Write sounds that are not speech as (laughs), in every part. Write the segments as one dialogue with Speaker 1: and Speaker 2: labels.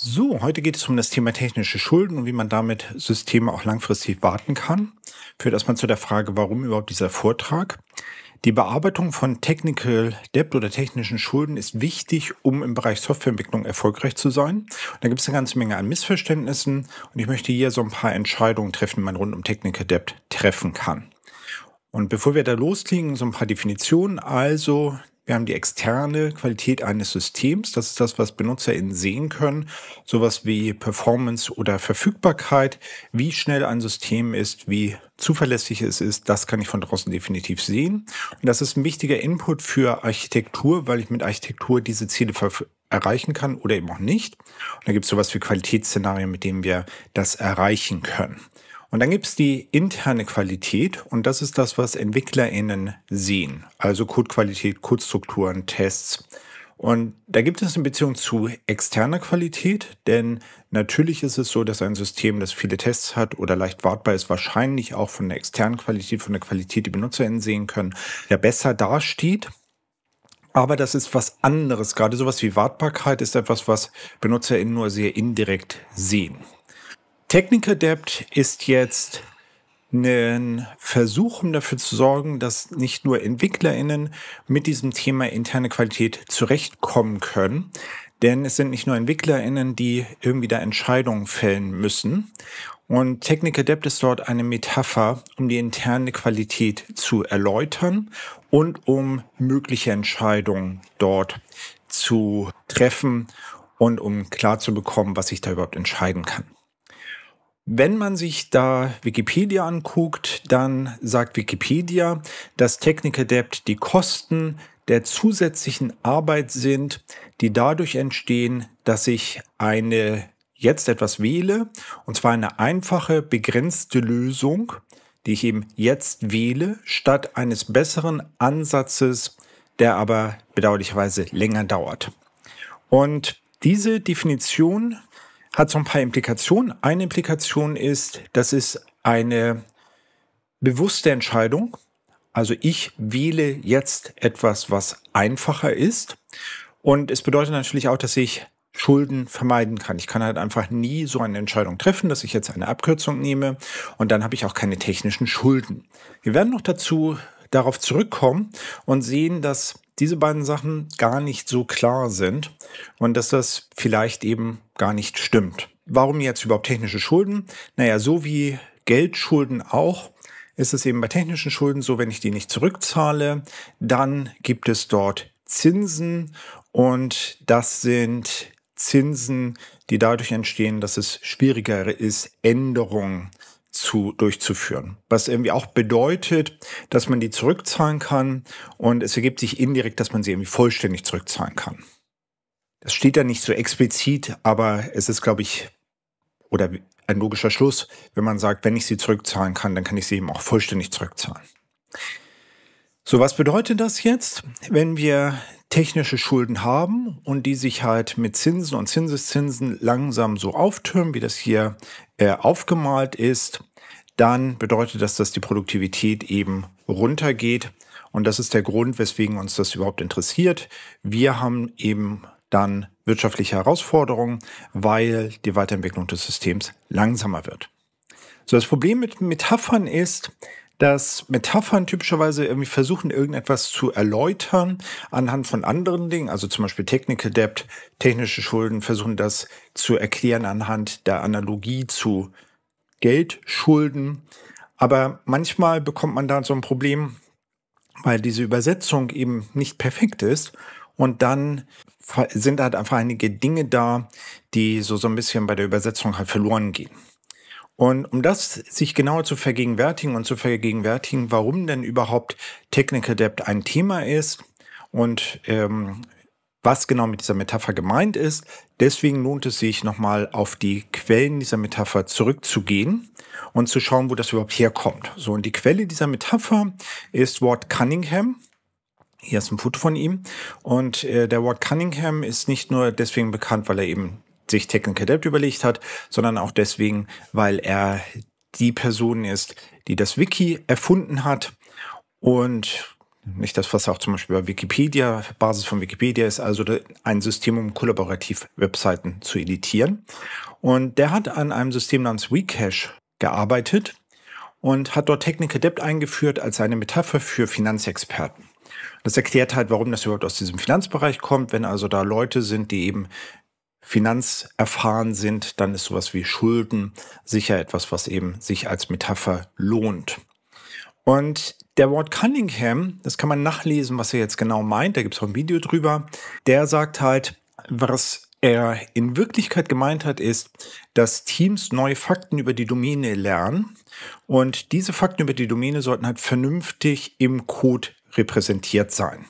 Speaker 1: So, heute geht es um das Thema technische Schulden und wie man damit Systeme auch langfristig warten kann. Führt erstmal zu der Frage, warum überhaupt dieser Vortrag. Die Bearbeitung von Technical Debt oder technischen Schulden ist wichtig, um im Bereich Softwareentwicklung erfolgreich zu sein. Und da gibt es eine ganze Menge an Missverständnissen und ich möchte hier so ein paar Entscheidungen treffen, die man rund um Technical Debt treffen kann. Und bevor wir da loslegen, so ein paar Definitionen. Also wir haben die externe Qualität eines Systems. Das ist das, was BenutzerInnen sehen können. Sowas wie Performance oder Verfügbarkeit. Wie schnell ein System ist, wie zuverlässig es ist, das kann ich von draußen definitiv sehen. Und das ist ein wichtiger Input für Architektur, weil ich mit Architektur diese Ziele erreichen kann oder eben auch nicht. Und da gibt es sowas wie Qualitätsszenarien, mit denen wir das erreichen können. Und dann gibt es die interne Qualität und das ist das, was EntwicklerInnen sehen. Also Codequalität, Codestrukturen, Tests. Und da gibt es eine Beziehung zu externer Qualität, denn natürlich ist es so, dass ein System, das viele Tests hat oder leicht wartbar ist, wahrscheinlich auch von der externen Qualität, von der Qualität, die BenutzerInnen sehen können, ja besser dasteht. Aber das ist was anderes. Gerade sowas wie Wartbarkeit ist etwas, was BenutzerInnen nur sehr indirekt sehen. Technical Debt ist jetzt ein Versuch, um dafür zu sorgen, dass nicht nur EntwicklerInnen mit diesem Thema interne Qualität zurechtkommen können. Denn es sind nicht nur EntwicklerInnen, die irgendwie da Entscheidungen fällen müssen. Und Technical Debt ist dort eine Metapher, um die interne Qualität zu erläutern und um mögliche Entscheidungen dort zu treffen und um klar zu bekommen, was ich da überhaupt entscheiden kann. Wenn man sich da Wikipedia anguckt, dann sagt Wikipedia, dass Technical Debt die Kosten der zusätzlichen Arbeit sind, die dadurch entstehen, dass ich eine jetzt etwas wähle, und zwar eine einfache, begrenzte Lösung, die ich eben jetzt wähle, statt eines besseren Ansatzes, der aber bedauerlicherweise länger dauert. Und diese Definition hat so ein paar Implikationen. Eine Implikation ist, das ist eine bewusste Entscheidung. Also ich wähle jetzt etwas, was einfacher ist. Und es bedeutet natürlich auch, dass ich Schulden vermeiden kann. Ich kann halt einfach nie so eine Entscheidung treffen, dass ich jetzt eine Abkürzung nehme und dann habe ich auch keine technischen Schulden. Wir werden noch dazu darauf zurückkommen und sehen, dass diese beiden Sachen gar nicht so klar sind und dass das vielleicht eben gar nicht stimmt. Warum jetzt überhaupt technische Schulden? Naja, so wie Geldschulden auch, ist es eben bei technischen Schulden so, wenn ich die nicht zurückzahle, dann gibt es dort Zinsen und das sind Zinsen, die dadurch entstehen, dass es schwieriger ist, Änderungen zu, durchzuführen. Was irgendwie auch bedeutet, dass man die zurückzahlen kann und es ergibt sich indirekt, dass man sie irgendwie vollständig zurückzahlen kann. Es steht da nicht so explizit, aber es ist, glaube ich, oder ein logischer Schluss, wenn man sagt, wenn ich sie zurückzahlen kann, dann kann ich sie eben auch vollständig zurückzahlen. So, was bedeutet das jetzt, wenn wir technische Schulden haben und die sich halt mit Zinsen und Zinseszinsen langsam so auftürmen, wie das hier äh, aufgemalt ist, dann bedeutet das, dass die Produktivität eben runtergeht. Und das ist der Grund, weswegen uns das überhaupt interessiert. Wir haben eben dann wirtschaftliche Herausforderungen, weil die Weiterentwicklung des Systems langsamer wird. So, das Problem mit Metaphern ist, dass Metaphern typischerweise irgendwie versuchen, irgendetwas zu erläutern anhand von anderen Dingen, also zum Beispiel Technical Debt, technische Schulden, versuchen das zu erklären anhand der Analogie zu Geldschulden. Aber manchmal bekommt man da so ein Problem, weil diese Übersetzung eben nicht perfekt ist und dann sind halt einfach einige Dinge da, die so, so ein bisschen bei der Übersetzung halt verloren gehen. Und um das sich genauer zu vergegenwärtigen und zu vergegenwärtigen, warum denn überhaupt Technical Debt ein Thema ist und ähm, was genau mit dieser Metapher gemeint ist, deswegen lohnt es sich nochmal auf die Quellen dieser Metapher zurückzugehen und zu schauen, wo das überhaupt herkommt. So, und die Quelle dieser Metapher ist Ward Cunningham hier ist ein Foto von ihm. Und äh, der Ward Cunningham ist nicht nur deswegen bekannt, weil er eben sich Technical Debt überlegt hat, sondern auch deswegen, weil er die Person ist, die das Wiki erfunden hat und nicht das, was auch zum Beispiel bei Wikipedia, Basis von Wikipedia ist, also ein System, um kollaborativ Webseiten zu editieren. Und der hat an einem System namens Wcash gearbeitet und hat dort Technical Debt eingeführt als eine Metapher für Finanzexperten. Das erklärt halt, warum das überhaupt aus diesem Finanzbereich kommt. Wenn also da Leute sind, die eben finanzerfahren sind, dann ist sowas wie Schulden sicher etwas, was eben sich als Metapher lohnt. Und der Wort Cunningham, das kann man nachlesen, was er jetzt genau meint, da gibt es auch ein Video drüber, der sagt halt, was er in Wirklichkeit gemeint hat, ist, dass Teams neue Fakten über die Domäne lernen und diese Fakten über die Domäne sollten halt vernünftig im Code repräsentiert sein.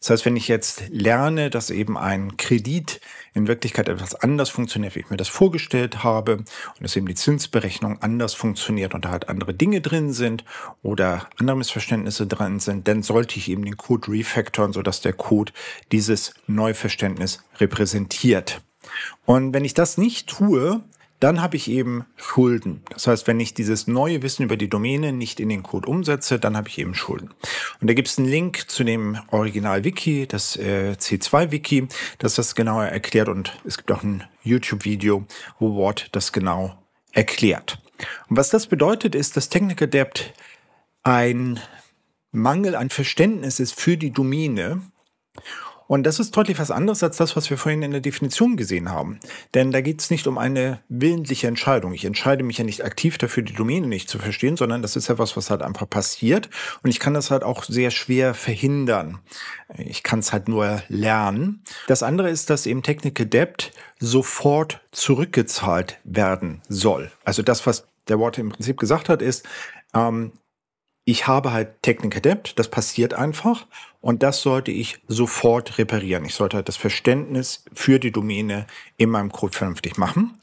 Speaker 1: Das heißt, wenn ich jetzt lerne, dass eben ein Kredit in Wirklichkeit etwas anders funktioniert, wie ich mir das vorgestellt habe, und dass eben die Zinsberechnung anders funktioniert und da halt andere Dinge drin sind oder andere Missverständnisse drin sind, dann sollte ich eben den Code refactoren, sodass der Code dieses Neuverständnis repräsentiert. Und wenn ich das nicht tue, dann habe ich eben Schulden. Das heißt, wenn ich dieses neue Wissen über die Domäne nicht in den Code umsetze, dann habe ich eben Schulden. Und da gibt es einen Link zu dem Original-Wiki, das äh, C2-Wiki, das das genauer erklärt. Und es gibt auch ein YouTube-Video, wo Ward das genau erklärt. Und was das bedeutet, ist, dass Technical Debt ein Mangel an Verständnis ist für die Domäne und das ist deutlich was anderes als das, was wir vorhin in der Definition gesehen haben. Denn da geht es nicht um eine willentliche Entscheidung. Ich entscheide mich ja nicht aktiv dafür, die Domäne nicht zu verstehen, sondern das ist ja was, was halt einfach passiert. Und ich kann das halt auch sehr schwer verhindern. Ich kann es halt nur lernen. Das andere ist, dass eben Technical Debt sofort zurückgezahlt werden soll. Also das, was der Worte im Prinzip gesagt hat, ist, ähm, ich habe halt Technik Adept, das passiert einfach und das sollte ich sofort reparieren. Ich sollte halt das Verständnis für die Domäne in meinem Code vernünftig machen.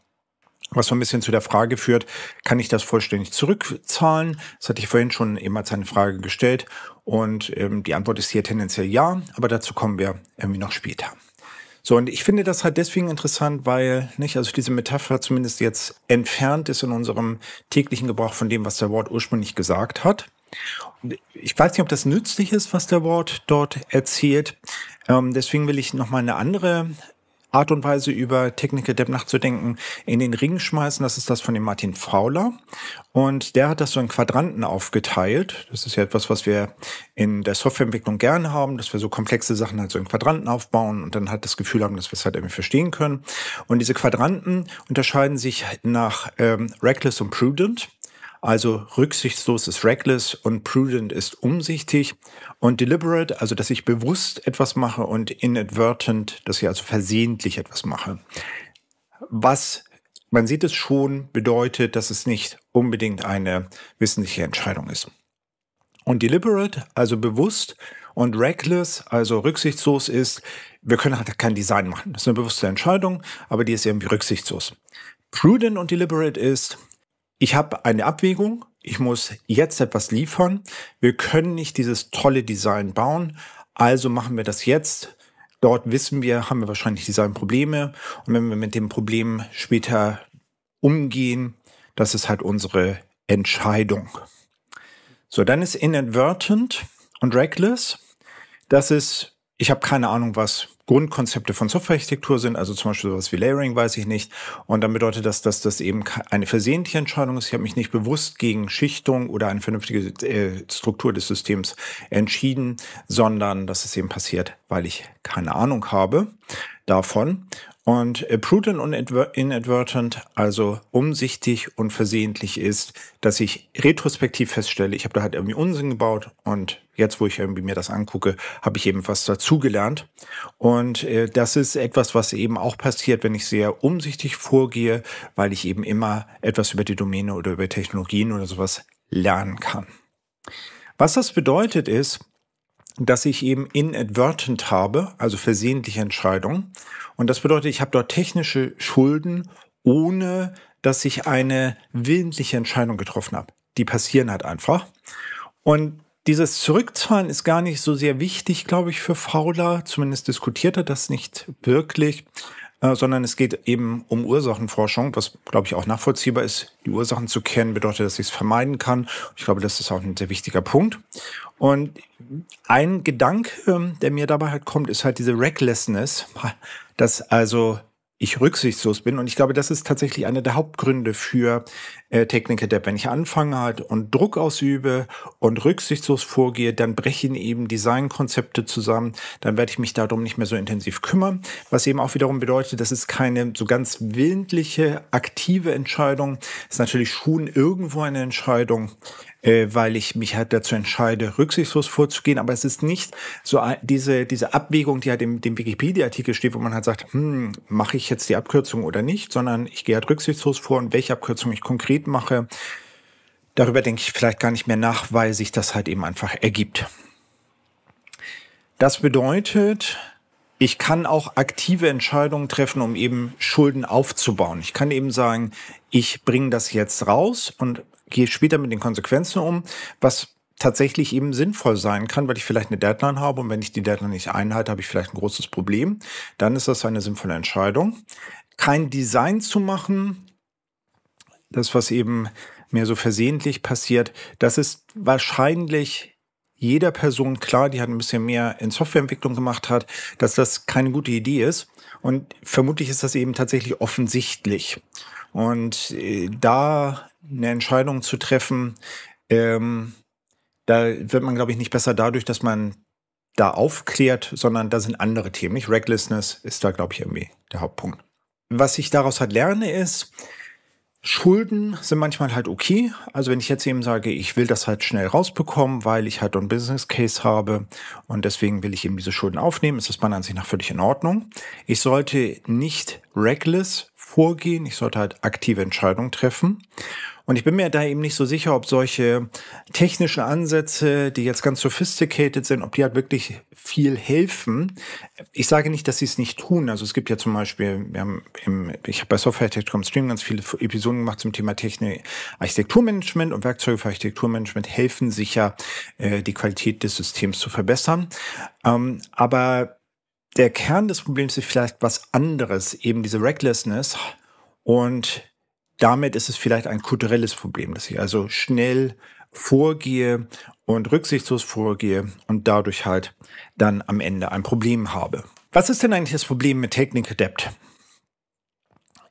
Speaker 1: Was so ein bisschen zu der Frage führt, kann ich das vollständig zurückzahlen? Das hatte ich vorhin schon eben als eine Frage gestellt und ähm, die Antwort ist hier tendenziell ja, aber dazu kommen wir irgendwie noch später. So, und ich finde das halt deswegen interessant, weil, nicht, also diese Metapher zumindest jetzt entfernt ist in unserem täglichen Gebrauch von dem, was der Wort ursprünglich gesagt hat ich weiß nicht, ob das nützlich ist, was der Wort dort erzählt. Ähm, deswegen will ich nochmal eine andere Art und Weise über Technical Debt nachzudenken, in den Ring schmeißen. Das ist das von dem Martin Fauler. Und der hat das so in Quadranten aufgeteilt. Das ist ja etwas, was wir in der Softwareentwicklung gerne haben, dass wir so komplexe Sachen halt so in Quadranten aufbauen und dann halt das Gefühl haben, dass wir es halt irgendwie verstehen können. Und diese Quadranten unterscheiden sich nach ähm, Reckless und Prudent. Also rücksichtslos ist reckless und prudent ist umsichtig und deliberate, also dass ich bewusst etwas mache und inadvertent, dass ich also versehentlich etwas mache. Was man sieht es schon, bedeutet, dass es nicht unbedingt eine wissentliche Entscheidung ist. Und deliberate, also bewusst, und reckless, also rücksichtslos ist, wir können halt kein Design machen. Das ist eine bewusste Entscheidung, aber die ist irgendwie rücksichtslos. Prudent und deliberate ist, ich habe eine Abwägung, ich muss jetzt etwas liefern, wir können nicht dieses tolle Design bauen, also machen wir das jetzt. Dort wissen wir, haben wir wahrscheinlich Designprobleme und wenn wir mit dem Problem später umgehen, das ist halt unsere Entscheidung. So, dann ist inadvertent und reckless. Das ist, ich habe keine Ahnung, was Grundkonzepte von Softwarearchitektur sind, also zum Beispiel sowas wie Layering, weiß ich nicht. Und dann bedeutet das, dass das eben eine versehentliche Entscheidung ist. Ich habe mich nicht bewusst gegen Schichtung oder eine vernünftige äh, Struktur des Systems entschieden, sondern das ist eben passiert, weil ich keine Ahnung habe davon. Und äh, prudent und inadvertent, also umsichtig und versehentlich ist, dass ich retrospektiv feststelle, ich habe da halt irgendwie Unsinn gebaut und jetzt, wo ich irgendwie mir das angucke, habe ich eben was dazugelernt. Und äh, das ist etwas, was eben auch passiert, wenn ich sehr umsichtig vorgehe, weil ich eben immer etwas über die Domäne oder über Technologien oder sowas lernen kann. Was das bedeutet ist, dass ich eben inadvertent habe, also versehentliche Entscheidungen. Und das bedeutet, ich habe dort technische Schulden, ohne dass ich eine willentliche Entscheidung getroffen habe. Die passieren halt einfach. Und dieses Zurückzahlen ist gar nicht so sehr wichtig, glaube ich, für Fauler. Zumindest diskutiert er das nicht wirklich, äh, sondern es geht eben um Ursachenforschung, was, glaube ich, auch nachvollziehbar ist. Die Ursachen zu kennen bedeutet, dass ich es vermeiden kann. Ich glaube, das ist auch ein sehr wichtiger Punkt. Und ein Gedanke, ähm, der mir dabei halt kommt, ist halt diese Recklessness, (laughs) dass also ich rücksichtslos bin. Und ich glaube, das ist tatsächlich einer der Hauptgründe für äh, Technical Debt. Wenn ich anfange halt und Druck ausübe und rücksichtslos vorgehe, dann brechen eben Designkonzepte zusammen. Dann werde ich mich darum nicht mehr so intensiv kümmern. Was eben auch wiederum bedeutet, das ist keine so ganz willentliche, aktive Entscheidung. Das ist natürlich schon irgendwo eine Entscheidung, äh, weil ich mich halt dazu entscheide, rücksichtslos vorzugehen. Aber es ist nicht so diese, diese Abwägung, die halt im, dem Wikipedia-Artikel steht, wo man halt sagt, hm, mache ich jetzt die Abkürzung oder nicht, sondern ich gehe halt rücksichtslos vor und welche Abkürzung ich konkret mache, darüber denke ich vielleicht gar nicht mehr nach, weil sich das halt eben einfach ergibt. Das bedeutet, ich kann auch aktive Entscheidungen treffen, um eben Schulden aufzubauen. Ich kann eben sagen, ich bringe das jetzt raus und gehe später mit den Konsequenzen um, was tatsächlich eben sinnvoll sein kann, weil ich vielleicht eine Deadline habe und wenn ich die Deadline nicht einhalte, habe ich vielleicht ein großes Problem. Dann ist das eine sinnvolle Entscheidung. Kein Design zu machen, das was eben mehr so versehentlich passiert, das ist wahrscheinlich jeder Person klar, die hat ein bisschen mehr in Softwareentwicklung gemacht hat, dass das keine gute Idee ist. Und vermutlich ist das eben tatsächlich offensichtlich. Und äh, da eine Entscheidung zu treffen, ähm, da wird man, glaube ich, nicht besser dadurch, dass man da aufklärt, sondern da sind andere Themen. Nicht? Recklessness ist da, glaube ich, irgendwie der Hauptpunkt. Was ich daraus halt lerne, ist, Schulden sind manchmal halt okay. Also wenn ich jetzt eben sage, ich will das halt schnell rausbekommen, weil ich halt einen Business Case habe und deswegen will ich eben diese Schulden aufnehmen, ist das meiner Ansicht nach völlig in Ordnung. Ich sollte nicht reckless vorgehen, ich sollte halt aktive Entscheidungen treffen und ich bin mir da eben nicht so sicher, ob solche technischen Ansätze, die jetzt ganz sophisticated sind, ob die halt wirklich viel helfen. Ich sage nicht, dass sie es nicht tun. Also es gibt ja zum Beispiel, wir haben im, ich habe bei Software-Tech.com Stream ganz viele Episoden gemacht zum Thema Technik, Architekturmanagement und Werkzeuge für Architekturmanagement helfen sicher, äh, die Qualität des Systems zu verbessern. Ähm, aber der Kern des Problems ist vielleicht was anderes, eben diese Recklessness und damit ist es vielleicht ein kulturelles Problem, dass ich also schnell vorgehe und rücksichtslos vorgehe und dadurch halt dann am Ende ein Problem habe. Was ist denn eigentlich das Problem mit Technik Adept?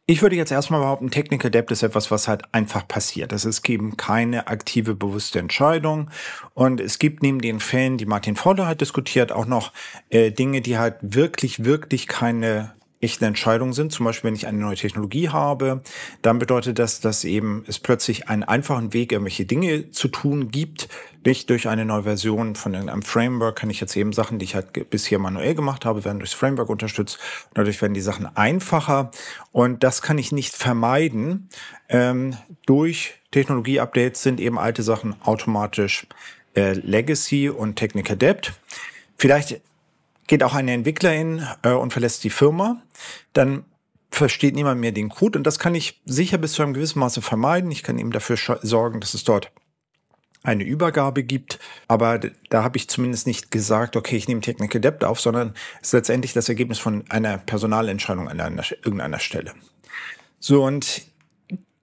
Speaker 1: Ich würde jetzt erstmal behaupten, Technik Adept ist etwas, was halt einfach passiert. Es ist eben keine aktive, bewusste Entscheidung. Und es gibt neben den Fällen, die Martin Fowler hat diskutiert, auch noch äh, Dinge, die halt wirklich, wirklich keine ich echten Entscheidung sind. Zum Beispiel, wenn ich eine neue Technologie habe, dann bedeutet das, dass eben es plötzlich einen einfachen Weg, irgendwelche Dinge zu tun gibt. Nicht durch eine neue Version von irgendeinem Framework kann ich jetzt eben Sachen, die ich halt bisher manuell gemacht habe, werden durchs Framework unterstützt. Dadurch werden die Sachen einfacher. Und das kann ich nicht vermeiden. Ähm, durch Technologie-Updates sind eben alte Sachen automatisch äh, Legacy und Technical Debt. Vielleicht geht auch ein Entwickler äh, und verlässt die Firma, dann versteht niemand mehr den Code und das kann ich sicher bis zu einem gewissen Maße vermeiden. Ich kann eben dafür sorgen, dass es dort eine Übergabe gibt, aber da habe ich zumindest nicht gesagt, okay, ich nehme Technical Debt auf, sondern es ist letztendlich das Ergebnis von einer Personalentscheidung an einer, irgendeiner Stelle. So, und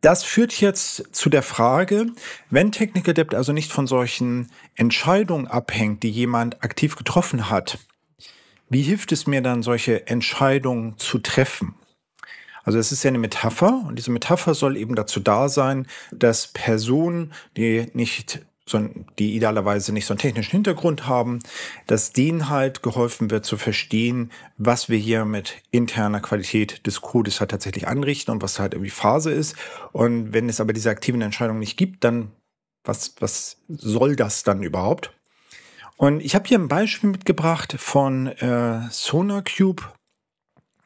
Speaker 1: das führt jetzt zu der Frage, wenn Technical Debt also nicht von solchen Entscheidungen abhängt, die jemand aktiv getroffen hat, wie hilft es mir dann, solche Entscheidungen zu treffen? Also es ist ja eine Metapher und diese Metapher soll eben dazu da sein, dass Personen, die nicht so, die idealerweise nicht so einen technischen Hintergrund haben, dass denen halt geholfen wird zu verstehen, was wir hier mit interner Qualität des Codes halt tatsächlich anrichten und was halt irgendwie Phase ist. Und wenn es aber diese aktiven Entscheidungen nicht gibt, dann was, was soll das dann überhaupt? Und ich habe hier ein Beispiel mitgebracht von äh, SonarCube,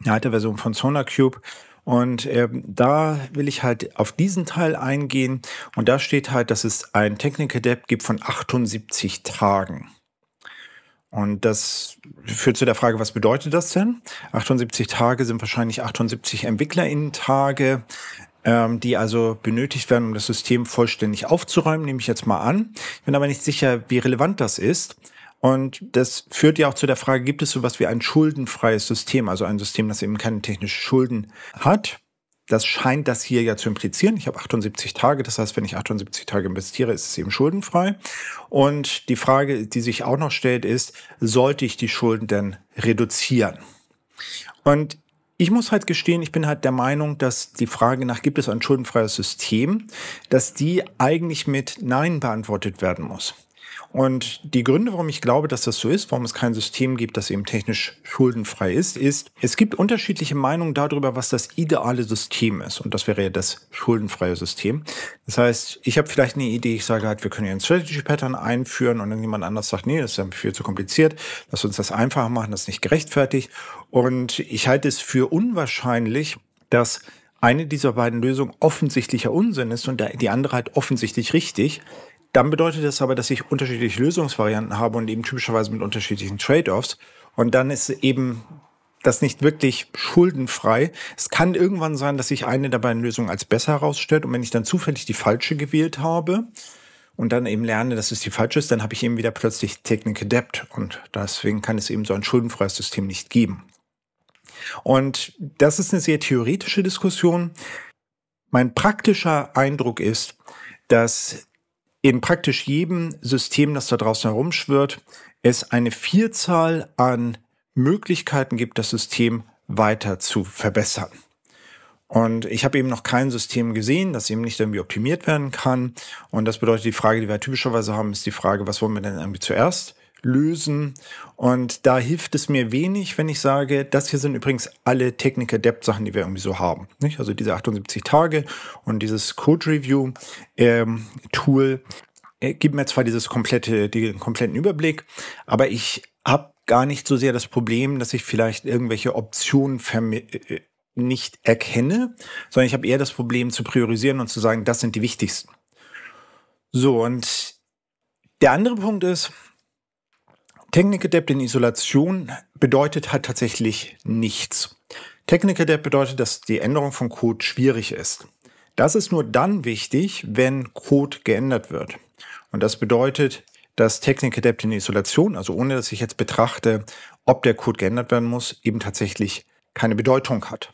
Speaker 1: eine alte Version von SonarCube. Und äh, da will ich halt auf diesen Teil eingehen. Und da steht halt, dass es ein Technical Debt gibt von 78 Tagen. Und das führt zu der Frage, was bedeutet das denn? 78 Tage sind wahrscheinlich 78 EntwicklerInnen-Tage ähm, die also benötigt werden, um das System vollständig aufzuräumen, nehme ich jetzt mal an. Ich bin aber nicht sicher, wie relevant das ist. Und das führt ja auch zu der Frage, gibt es sowas wie ein schuldenfreies System, also ein System, das eben keine technischen Schulden hat? Das scheint das hier ja zu implizieren. Ich habe 78 Tage, das heißt, wenn ich 78 Tage investiere, ist es eben schuldenfrei. Und die Frage, die sich auch noch stellt, ist, sollte ich die Schulden denn reduzieren? Und ich muss halt gestehen, ich bin halt der Meinung, dass die Frage nach, gibt es ein schuldenfreies System, dass die eigentlich mit Nein beantwortet werden muss. Und die Gründe, warum ich glaube, dass das so ist, warum es kein System gibt, das eben technisch schuldenfrei ist, ist, es gibt unterschiedliche Meinungen darüber, was das ideale System ist. Und das wäre ja das schuldenfreie System. Das heißt, ich habe vielleicht eine Idee, ich sage halt, wir können hier ein Strategy Pattern einführen und dann jemand anders sagt, nee, das ist ja viel zu kompliziert, lass uns das einfacher machen, das ist nicht gerechtfertigt. Und ich halte es für unwahrscheinlich, dass eine dieser beiden Lösungen offensichtlicher Unsinn ist und die andere halt offensichtlich richtig. Dann bedeutet das aber, dass ich unterschiedliche Lösungsvarianten habe und eben typischerweise mit unterschiedlichen Trade-offs. Und dann ist eben das nicht wirklich schuldenfrei. Es kann irgendwann sein, dass sich eine der beiden Lösungen als besser herausstellt. Und wenn ich dann zufällig die falsche gewählt habe und dann eben lerne, dass es die falsche ist, dann habe ich eben wieder plötzlich Technik Debt. Und deswegen kann es eben so ein schuldenfreies System nicht geben. Und das ist eine sehr theoretische Diskussion. Mein praktischer Eindruck ist, dass in praktisch jedem System, das da draußen herumschwirrt, es eine Vielzahl an Möglichkeiten gibt, das System weiter zu verbessern. Und ich habe eben noch kein System gesehen, das eben nicht irgendwie optimiert werden kann. Und das bedeutet, die Frage, die wir typischerweise haben, ist die Frage, was wollen wir denn irgendwie zuerst? lösen. Und da hilft es mir wenig, wenn ich sage, das hier sind übrigens alle Technik Adept Sachen, die wir irgendwie so haben. Nicht? Also diese 78 Tage und dieses Code Review ähm, Tool äh, gibt mir zwar dieses komplette, den kompletten Überblick, aber ich habe gar nicht so sehr das Problem, dass ich vielleicht irgendwelche Optionen äh, äh, nicht erkenne, sondern ich habe eher das Problem zu priorisieren und zu sagen, das sind die wichtigsten. So, und der andere Punkt ist, Technik-Adept in Isolation bedeutet halt tatsächlich nichts. Technik-Adept bedeutet, dass die Änderung von Code schwierig ist. Das ist nur dann wichtig, wenn Code geändert wird. Und das bedeutet, dass Technik-Adept in Isolation, also ohne dass ich jetzt betrachte, ob der Code geändert werden muss, eben tatsächlich keine Bedeutung hat.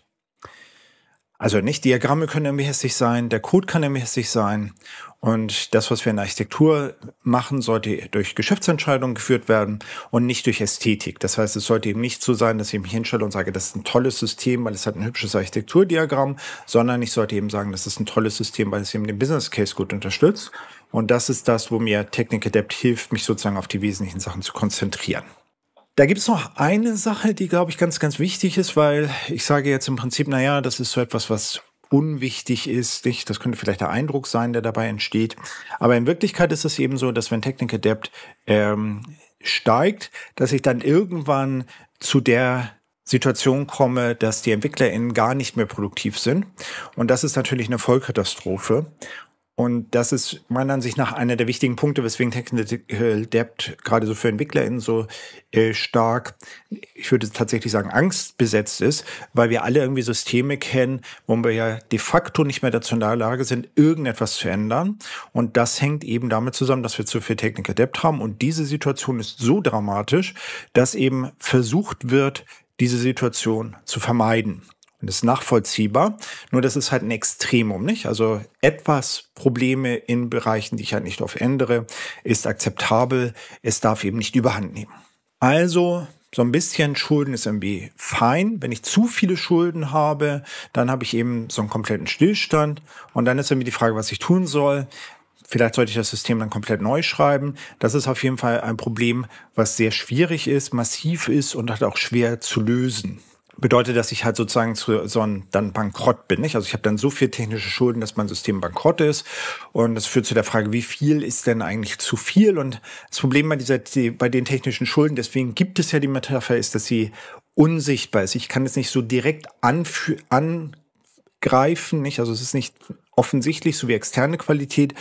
Speaker 1: Also nicht Diagramme können irgendwie hässlich sein, der Code kann irgendwie hässlich sein. Und das, was wir in der Architektur machen, sollte durch Geschäftsentscheidungen geführt werden und nicht durch Ästhetik. Das heißt, es sollte eben nicht so sein, dass ich mich hinstelle und sage, das ist ein tolles System, weil es hat ein hübsches Architekturdiagramm, sondern ich sollte eben sagen, das ist ein tolles System, weil es eben den Business Case gut unterstützt. Und das ist das, wo mir Technik Adapt hilft, mich sozusagen auf die wesentlichen Sachen zu konzentrieren. Da gibt es noch eine Sache, die, glaube ich, ganz, ganz wichtig ist, weil ich sage jetzt im Prinzip, naja, das ist so etwas, was unwichtig ist. Nicht? Das könnte vielleicht der Eindruck sein, der dabei entsteht. Aber in Wirklichkeit ist es eben so, dass wenn Technik Adept ähm, steigt, dass ich dann irgendwann zu der Situation komme, dass die EntwicklerInnen gar nicht mehr produktiv sind. Und das ist natürlich eine Vollkatastrophe. Und das ist meiner Ansicht nach einer der wichtigen Punkte, weswegen Technical Debt gerade so für EntwicklerInnen so äh, stark, ich würde tatsächlich sagen, angstbesetzt ist, weil wir alle irgendwie Systeme kennen, wo wir ja de facto nicht mehr dazu in der Lage sind, irgendetwas zu ändern. Und das hängt eben damit zusammen, dass wir zu viel Technical Debt haben. Und diese Situation ist so dramatisch, dass eben versucht wird, diese Situation zu vermeiden. Und das ist nachvollziehbar. Nur das ist halt ein Extremum, nicht? Also etwas Probleme in Bereichen, die ich halt nicht oft ändere, ist akzeptabel. Es darf eben nicht überhand nehmen. Also so ein bisschen Schulden ist irgendwie fein. Wenn ich zu viele Schulden habe, dann habe ich eben so einen kompletten Stillstand. Und dann ist irgendwie die Frage, was ich tun soll. Vielleicht sollte ich das System dann komplett neu schreiben. Das ist auf jeden Fall ein Problem, was sehr schwierig ist, massiv ist und halt auch schwer zu lösen bedeutet, dass ich halt sozusagen zu so einem dann bankrott bin. Nicht? Also ich habe dann so viel technische Schulden, dass mein System bankrott ist. Und das führt zu der Frage, wie viel ist denn eigentlich zu viel? Und das Problem bei, dieser, bei den technischen Schulden, deswegen gibt es ja die Metapher, ist, dass sie unsichtbar ist. Ich kann es nicht so direkt angreifen. Nicht? Also es ist nicht offensichtlich, so wie externe Qualität.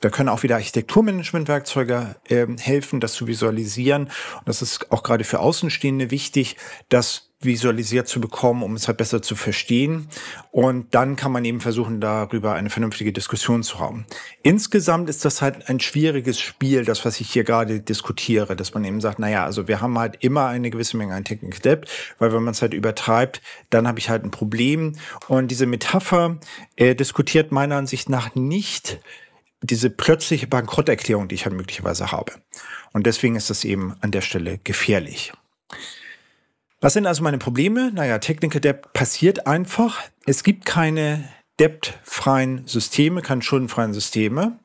Speaker 1: Da können auch wieder Architekturmanagement-Werkzeuge äh, helfen, das zu visualisieren. Und das ist auch gerade für Außenstehende wichtig, dass visualisiert zu bekommen, um es halt besser zu verstehen. Und dann kann man eben versuchen, darüber eine vernünftige Diskussion zu haben. Insgesamt ist das halt ein schwieriges Spiel, das, was ich hier gerade diskutiere, dass man eben sagt, naja, also wir haben halt immer eine gewisse Menge an Technical Debt, weil wenn man es halt übertreibt, dann habe ich halt ein Problem. Und diese Metapher äh, diskutiert meiner Ansicht nach nicht diese plötzliche Bankrotterklärung, die ich halt möglicherweise habe. Und deswegen ist das eben an der Stelle gefährlich. Was sind also meine Probleme? Naja, Technical Debt passiert einfach. Es gibt keine debt-freien Systeme, keine schuldenfreien Systeme.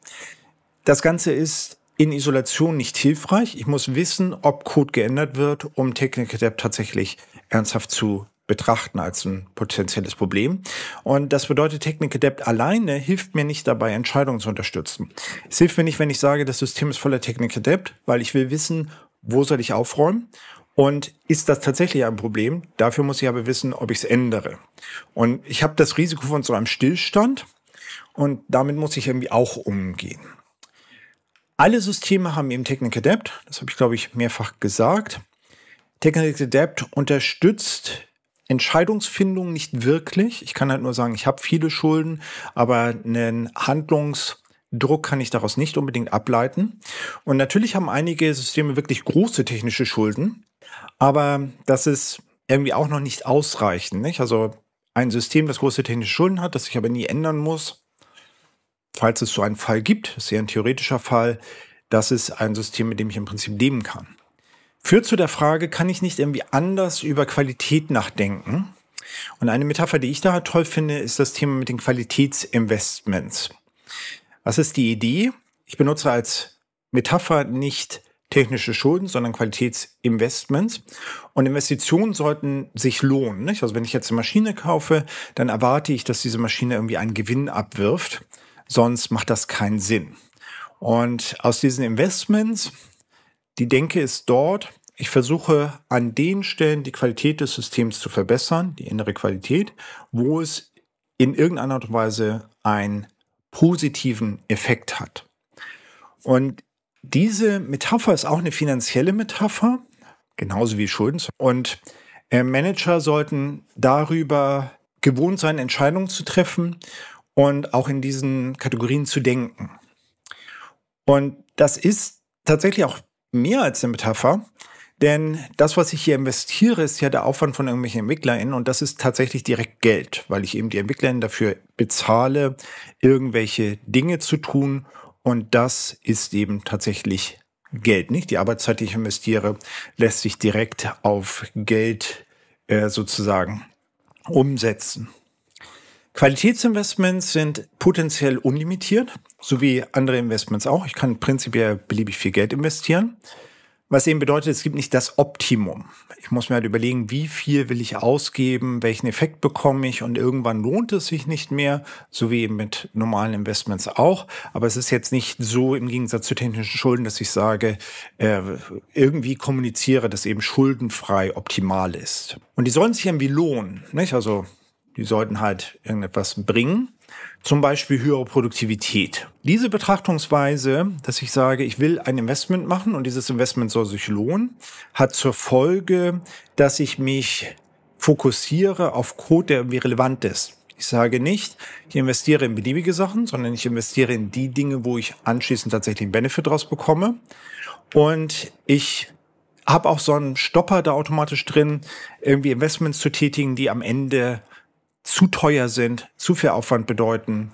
Speaker 1: Das Ganze ist in Isolation nicht hilfreich. Ich muss wissen, ob Code geändert wird, um Technical Debt tatsächlich ernsthaft zu betrachten als ein potenzielles Problem. Und das bedeutet, Technical Debt alleine hilft mir nicht dabei, Entscheidungen zu unterstützen. Es hilft mir nicht, wenn ich sage, das System ist voller Technical Debt, weil ich will wissen, wo soll ich aufräumen und ist das tatsächlich ein Problem? Dafür muss ich aber wissen, ob ich es ändere. Und ich habe das Risiko von so einem Stillstand und damit muss ich irgendwie auch umgehen. Alle Systeme haben eben Technic Adapt, das habe ich glaube ich mehrfach gesagt. Technic Adapt unterstützt Entscheidungsfindung nicht wirklich. Ich kann halt nur sagen, ich habe viele Schulden, aber einen Handlungsdruck kann ich daraus nicht unbedingt ableiten. Und natürlich haben einige Systeme wirklich große technische Schulden. Aber das ist irgendwie auch noch nicht ausreichend. Nicht? Also ein System, das große technische Schulden hat, das sich aber nie ändern muss, falls es so einen Fall gibt, ist eher ein theoretischer Fall, das ist ein System, mit dem ich im Prinzip leben kann. Führt zu der Frage, kann ich nicht irgendwie anders über Qualität nachdenken? Und eine Metapher, die ich da toll finde, ist das Thema mit den Qualitätsinvestments. Was ist die Idee? Ich benutze als Metapher nicht technische Schulden, sondern Qualitätsinvestments. Und Investitionen sollten sich lohnen. Nicht? Also wenn ich jetzt eine Maschine kaufe, dann erwarte ich, dass diese Maschine irgendwie einen Gewinn abwirft. Sonst macht das keinen Sinn. Und aus diesen Investments, die Denke ist dort, ich versuche an den Stellen die Qualität des Systems zu verbessern, die innere Qualität, wo es in irgendeiner Weise einen positiven Effekt hat. Und diese Metapher ist auch eine finanzielle Metapher, genauso wie Schulden. Und äh, Manager sollten darüber gewohnt sein, Entscheidungen zu treffen und auch in diesen Kategorien zu denken. Und das ist tatsächlich auch mehr als eine Metapher, denn das, was ich hier investiere, ist ja der Aufwand von irgendwelchen EntwicklerInnen und das ist tatsächlich direkt Geld, weil ich eben die EntwicklerInnen dafür bezahle, irgendwelche Dinge zu tun und das ist eben tatsächlich Geld, nicht? Die Arbeitszeit, die ich investiere, lässt sich direkt auf Geld äh, sozusagen umsetzen. Qualitätsinvestments sind potenziell unlimitiert, so wie andere Investments auch. Ich kann prinzipiell beliebig viel Geld investieren. Was eben bedeutet, es gibt nicht das Optimum. Ich muss mir halt überlegen, wie viel will ich ausgeben, welchen Effekt bekomme ich und irgendwann lohnt es sich nicht mehr, so wie eben mit normalen Investments auch. Aber es ist jetzt nicht so im Gegensatz zu technischen Schulden, dass ich sage, äh, irgendwie kommuniziere, dass eben schuldenfrei optimal ist. Und die sollen sich irgendwie lohnen, nicht? Also die sollten halt irgendetwas bringen zum Beispiel höhere Produktivität. Diese Betrachtungsweise, dass ich sage, ich will ein Investment machen und dieses Investment soll sich lohnen, hat zur Folge, dass ich mich fokussiere auf Code, der irgendwie relevant ist. Ich sage nicht, ich investiere in beliebige Sachen, sondern ich investiere in die Dinge, wo ich anschließend tatsächlich einen Benefit draus bekomme. Und ich habe auch so einen Stopper da automatisch drin, irgendwie Investments zu tätigen, die am Ende zu teuer sind, zu viel Aufwand bedeuten,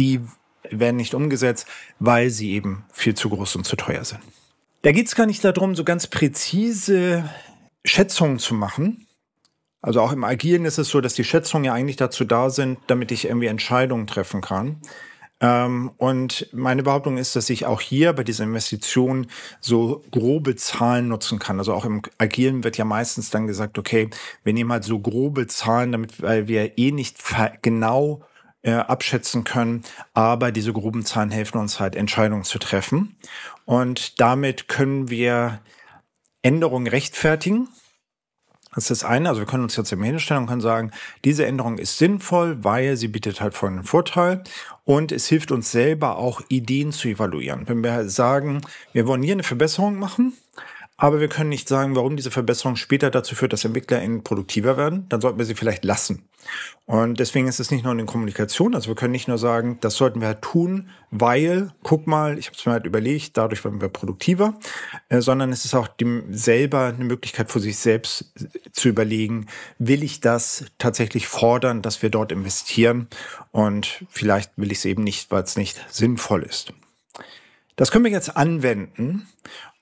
Speaker 1: die werden nicht umgesetzt, weil sie eben viel zu groß und zu teuer sind. Da geht es gar nicht darum, so ganz präzise Schätzungen zu machen. Also auch im Agilen ist es so, dass die Schätzungen ja eigentlich dazu da sind, damit ich irgendwie Entscheidungen treffen kann. Ähm, und meine Behauptung ist, dass ich auch hier bei dieser Investition so grobe Zahlen nutzen kann. Also auch im Agilen wird ja meistens dann gesagt, okay, wir nehmen halt so grobe Zahlen, damit, weil wir eh nicht genau äh, abschätzen können, aber diese groben Zahlen helfen uns halt, Entscheidungen zu treffen. Und damit können wir Änderungen rechtfertigen, das ist das eine. Also wir können uns jetzt immer hinstellen und können sagen, diese Änderung ist sinnvoll, weil sie bietet halt folgenden Vorteil. Und es hilft uns selber auch, Ideen zu evaluieren. Wenn wir sagen, wir wollen hier eine Verbesserung machen, aber wir können nicht sagen, warum diese Verbesserung später dazu führt, dass EntwicklerInnen produktiver werden, dann sollten wir sie vielleicht lassen. Und deswegen ist es nicht nur eine Kommunikation. Also wir können nicht nur sagen, das sollten wir halt tun, weil, guck mal, ich habe es mir halt überlegt, dadurch werden wir produktiver, äh, sondern es ist auch dem selber eine Möglichkeit für sich selbst äh, zu überlegen, will ich das tatsächlich fordern, dass wir dort investieren? Und vielleicht will ich es eben nicht, weil es nicht sinnvoll ist. Das können wir jetzt anwenden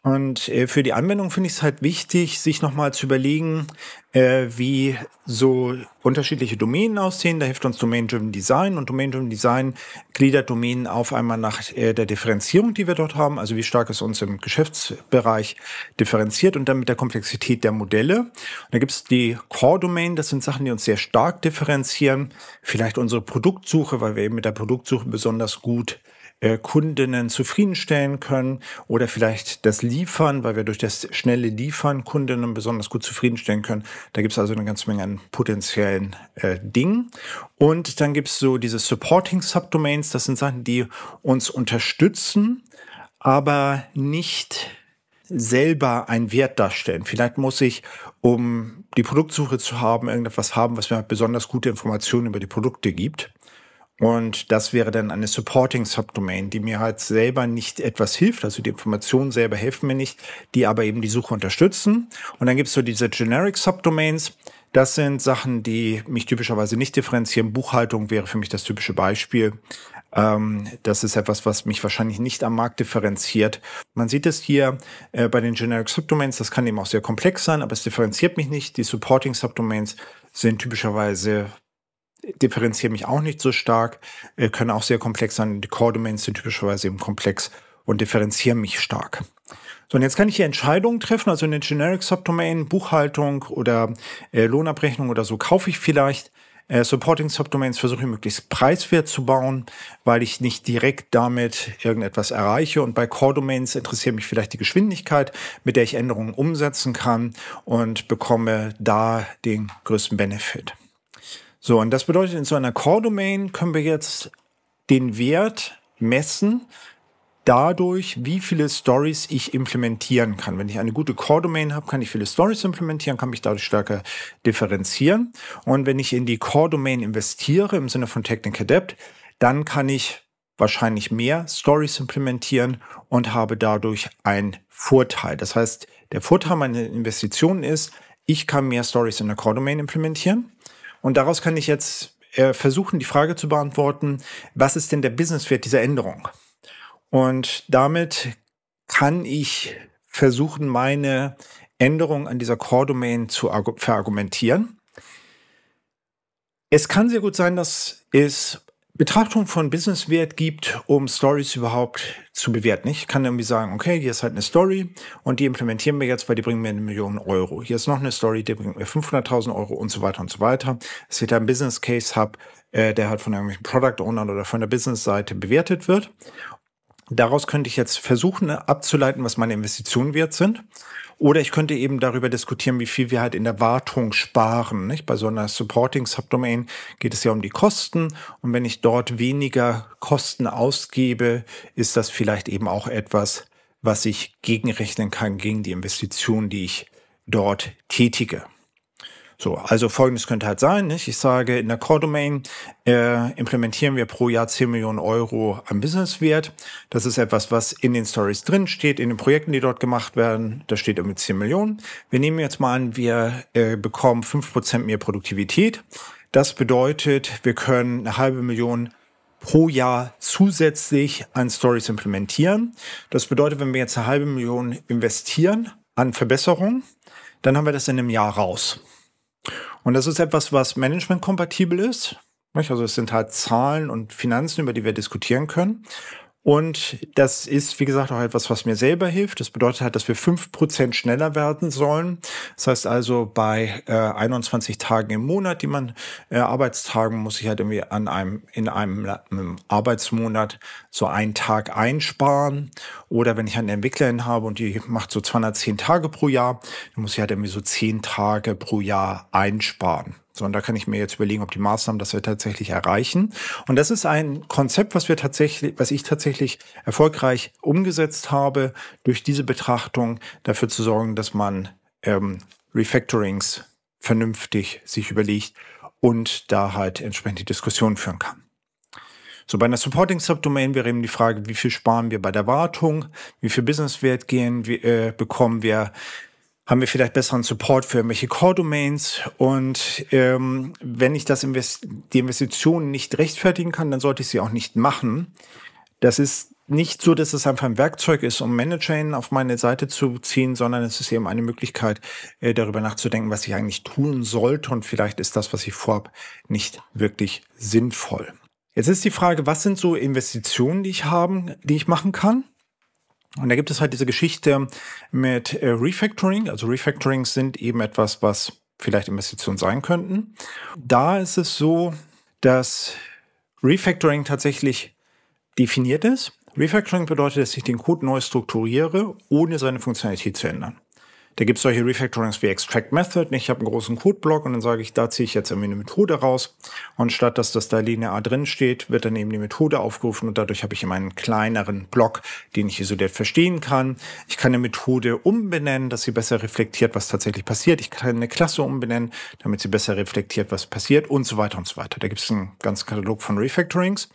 Speaker 1: und äh, für die Anwendung finde ich es halt wichtig, sich nochmal zu überlegen, äh, wie so unterschiedliche Domänen aussehen. Da hilft uns Domain-Driven Design und Domain-Driven Design gliedert Domänen auf einmal nach äh, der Differenzierung, die wir dort haben, also wie stark es uns im Geschäftsbereich differenziert und dann mit der Komplexität der Modelle. Und da gibt es die Core-Domain, das sind Sachen, die uns sehr stark differenzieren. Vielleicht unsere Produktsuche, weil wir eben mit der Produktsuche besonders gut äh, Kundinnen zufriedenstellen können oder vielleicht das Liefern, weil wir durch das schnelle Liefern Kundinnen besonders gut zufriedenstellen können. Da gibt es also eine ganze Menge an potenziellen äh, Dingen. Und dann gibt es so diese Supporting Subdomains, das sind Sachen, die uns unterstützen, aber nicht selber einen Wert darstellen. Vielleicht muss ich, um die Produktsuche zu haben, irgendetwas haben, was mir besonders gute Informationen über die Produkte gibt. Und das wäre dann eine Supporting Subdomain, die mir halt selber nicht etwas hilft, also die Informationen selber helfen mir nicht, die aber eben die Suche unterstützen. Und dann gibt es so diese Generic Subdomains. Das sind Sachen, die mich typischerweise nicht differenzieren. Buchhaltung wäre für mich das typische Beispiel. Ähm, das ist etwas, was mich wahrscheinlich nicht am Markt differenziert. Man sieht es hier äh, bei den Generic Subdomains, das kann eben auch sehr komplex sein, aber es differenziert mich nicht. Die Supporting Subdomains sind typischerweise differenziere mich auch nicht so stark, äh, können auch sehr komplex sein. Die Core-Domains sind typischerweise eben komplex und differenzieren mich stark. So, und jetzt kann ich hier Entscheidungen treffen, also in den Generic Subdomain, Buchhaltung oder äh, Lohnabrechnung oder so kaufe ich vielleicht. Äh, Supporting Subdomains versuche ich möglichst preiswert zu bauen, weil ich nicht direkt damit irgendetwas erreiche. Und bei Core Domains interessiert mich vielleicht die Geschwindigkeit, mit der ich Änderungen umsetzen kann und bekomme da den größten Benefit. So, und das bedeutet, in so einer Core-Domain können wir jetzt den Wert messen dadurch, wie viele Stories ich implementieren kann. Wenn ich eine gute Core-Domain habe, kann ich viele Stories implementieren, kann mich dadurch stärker differenzieren. Und wenn ich in die Core-Domain investiere, im Sinne von Technical Adept, dann kann ich wahrscheinlich mehr Stories implementieren und habe dadurch einen Vorteil. Das heißt, der Vorteil meiner Investition ist, ich kann mehr Stories in der Core-Domain implementieren und daraus kann ich jetzt äh, versuchen, die Frage zu beantworten, was ist denn der Businesswert dieser Änderung? Und damit kann ich versuchen, meine Änderung an dieser Core Domain zu verargumentieren. Es kann sehr gut sein, dass es Betrachtung von Businesswert gibt, um Stories überhaupt zu bewerten. Ich kann irgendwie sagen, okay, hier ist halt eine Story und die implementieren wir jetzt, weil die bringen mir eine Million Euro. Hier ist noch eine Story, die bringt mir 500.000 Euro und so weiter und so weiter. Es geht da einen Business Case Hub, äh, der halt von irgendwelchen Product Ownern oder von der Business Seite bewertet wird. Daraus könnte ich jetzt versuchen ne, abzuleiten, was meine Investitionen wert sind. Oder ich könnte eben darüber diskutieren, wie viel wir halt in der Wartung sparen. Nicht? Bei so einer Supporting Subdomain geht es ja um die Kosten. Und wenn ich dort weniger Kosten ausgebe, ist das vielleicht eben auch etwas, was ich gegenrechnen kann gegen die Investition, die ich dort tätige. So, also folgendes könnte halt sein, nicht? ich sage, in der Core Domain äh, implementieren wir pro Jahr 10 Millionen Euro am Businesswert. Das ist etwas, was in den Stories drin steht, in den Projekten, die dort gemacht werden, da steht irgendwie 10 Millionen. Wir nehmen jetzt mal an, wir äh, bekommen 5% mehr Produktivität. Das bedeutet, wir können eine halbe Million pro Jahr zusätzlich an Stories implementieren. Das bedeutet, wenn wir jetzt eine halbe Million investieren an Verbesserungen, dann haben wir das in einem Jahr raus. Und das ist etwas, was managementkompatibel ist. Also es sind halt Zahlen und Finanzen, über die wir diskutieren können. Und das ist, wie gesagt, auch etwas, was mir selber hilft. Das bedeutet halt, dass wir fünf Prozent schneller werden sollen. Das heißt also, bei äh, 21 Tagen im Monat, die man äh, Arbeitstagen, muss ich halt irgendwie an einem, in einem, einem Arbeitsmonat so einen Tag einsparen. Oder wenn ich eine Entwicklerin habe und die macht so 210 Tage pro Jahr, dann muss ich halt irgendwie so 10 Tage pro Jahr einsparen. So, und da kann ich mir jetzt überlegen, ob die Maßnahmen das wir tatsächlich erreichen. Und das ist ein Konzept, was wir tatsächlich, was ich tatsächlich erfolgreich umgesetzt habe, durch diese Betrachtung dafür zu sorgen, dass man ähm, Refactorings vernünftig sich überlegt und da halt entsprechend die Diskussion führen kann. So, bei einer Supporting Subdomain wäre eben die Frage, wie viel sparen wir bei der Wartung, wie viel Businesswert gehen, wie, äh, bekommen wir, haben wir vielleicht besseren Support für irgendwelche Core-Domains. Und ähm, wenn ich das Invest die Investitionen nicht rechtfertigen kann, dann sollte ich sie auch nicht machen. Das ist nicht so, dass es einfach ein Werkzeug ist, um Managerin auf meine Seite zu ziehen, sondern es ist eben eine Möglichkeit, äh, darüber nachzudenken, was ich eigentlich tun sollte. Und vielleicht ist das, was ich vorhabe, nicht wirklich sinnvoll. Jetzt ist die Frage, was sind so Investitionen, die ich haben, die ich machen kann? Und da gibt es halt diese Geschichte mit äh, Refactoring. Also Refactorings sind eben etwas, was vielleicht Investitionen sein könnten. Da ist es so, dass Refactoring tatsächlich definiert ist. Refactoring bedeutet, dass ich den Code neu strukturiere, ohne seine Funktionalität zu ändern. Da gibt es solche Refactorings wie Extract Method. Ich habe einen großen Codeblock und dann sage ich, da ziehe ich jetzt irgendwie eine Methode raus. Und statt dass das da linear drin steht, wird dann eben die Methode aufgerufen und dadurch habe ich immer einen kleineren Block, den ich isoliert verstehen kann. Ich kann eine Methode umbenennen, dass sie besser reflektiert, was tatsächlich passiert. Ich kann eine Klasse umbenennen, damit sie besser reflektiert, was passiert und so weiter und so weiter. Da gibt es einen ganzen Katalog von Refactorings.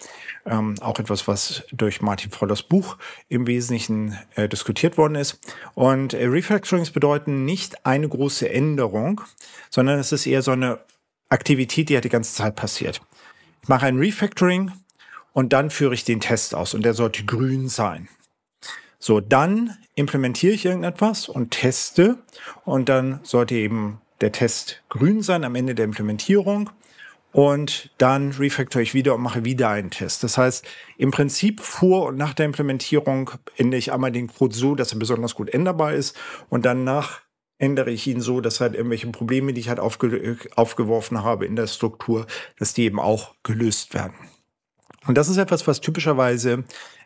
Speaker 1: Ähm, auch etwas, was durch Martin Vollers Buch im Wesentlichen äh, diskutiert worden ist. Und äh, Refactorings bedeutet, bedeuten nicht eine große Änderung, sondern es ist eher so eine Aktivität, die ja halt die ganze Zeit passiert. Ich mache ein Refactoring und dann führe ich den Test aus und der sollte grün sein. So, dann implementiere ich irgendetwas und teste und dann sollte eben der Test grün sein am Ende der Implementierung und dann refactor ich wieder und mache wieder einen Test. Das heißt, im Prinzip vor und nach der Implementierung ändere ich einmal den Code so, dass er besonders gut änderbar ist und danach ändere ich ihn so, dass halt irgendwelche Probleme, die ich halt aufge aufgeworfen habe in der Struktur, dass die eben auch gelöst werden. Und das ist etwas, was typischerweise